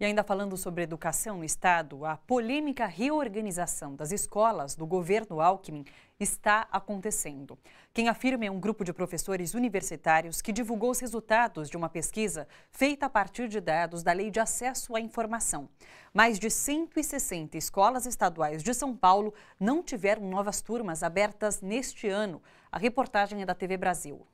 E ainda falando sobre educação no Estado, a polêmica reorganização das escolas do governo Alckmin está acontecendo. Quem afirma é um grupo de professores universitários que divulgou os resultados de uma pesquisa feita a partir de dados da Lei de Acesso à Informação. Mais de 160 escolas estaduais de São Paulo não tiveram novas turmas abertas neste ano. A reportagem é da TV Brasil.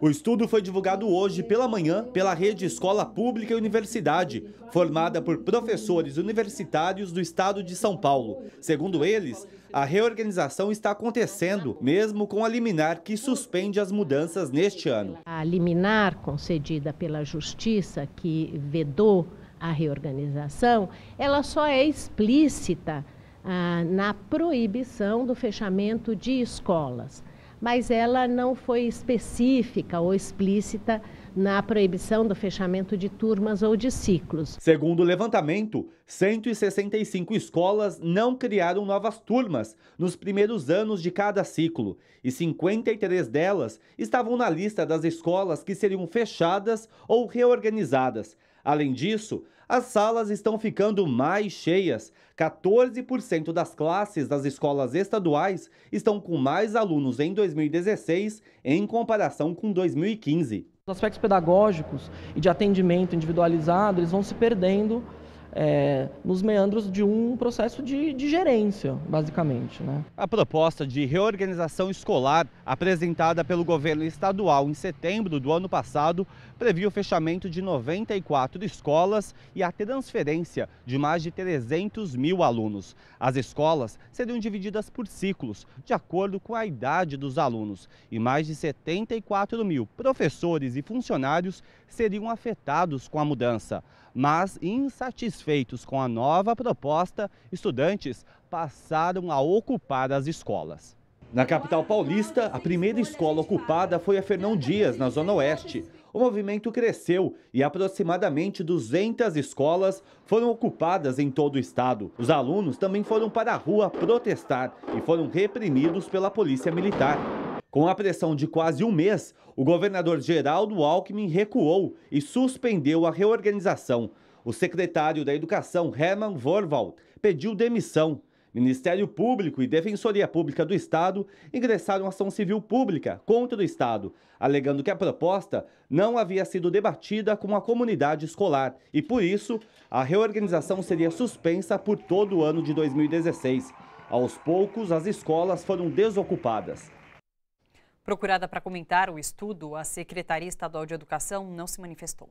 O estudo foi divulgado hoje pela manhã pela Rede Escola Pública e Universidade, formada por professores universitários do estado de São Paulo. Segundo eles, a reorganização está acontecendo, mesmo com a liminar que suspende as mudanças neste ano. A liminar concedida pela Justiça, que vedou a reorganização, ela só é explícita ah, na proibição do fechamento de escolas mas ela não foi específica ou explícita na proibição do fechamento de turmas ou de ciclos. Segundo o levantamento, 165 escolas não criaram novas turmas nos primeiros anos de cada ciclo e 53 delas estavam na lista das escolas que seriam fechadas ou reorganizadas. Além disso, as salas estão ficando mais cheias. 14% das classes das escolas estaduais estão com mais alunos em 2016 em comparação com 2015. Os aspectos pedagógicos e de atendimento individualizado, eles vão se perdendo é, nos meandros de um processo de, de gerência, basicamente. Né? A proposta de reorganização escolar apresentada pelo governo estadual em setembro do ano passado previa o fechamento de 94 escolas e a transferência de mais de 300 mil alunos. As escolas seriam divididas por ciclos, de acordo com a idade dos alunos, e mais de 74 mil professores e funcionários seriam afetados com a mudança, mas insatisfeitos insatisfeitos com a nova proposta, estudantes passaram a ocupar as escolas. Na capital paulista, a primeira escola ocupada foi a Fernão Dias, na Zona Oeste. O movimento cresceu e aproximadamente 200 escolas foram ocupadas em todo o estado. Os alunos também foram para a rua protestar e foram reprimidos pela polícia militar. Com a pressão de quase um mês, o governador Geraldo Alckmin recuou e suspendeu a reorganização. O secretário da Educação, Herman Vorwald, pediu demissão. Ministério Público e Defensoria Pública do Estado ingressaram ação civil pública contra o Estado, alegando que a proposta não havia sido debatida com a comunidade escolar e, por isso, a reorganização seria suspensa por todo o ano de 2016. Aos poucos, as escolas foram desocupadas. Procurada para comentar o estudo, a Secretaria Estadual de Educação não se manifestou.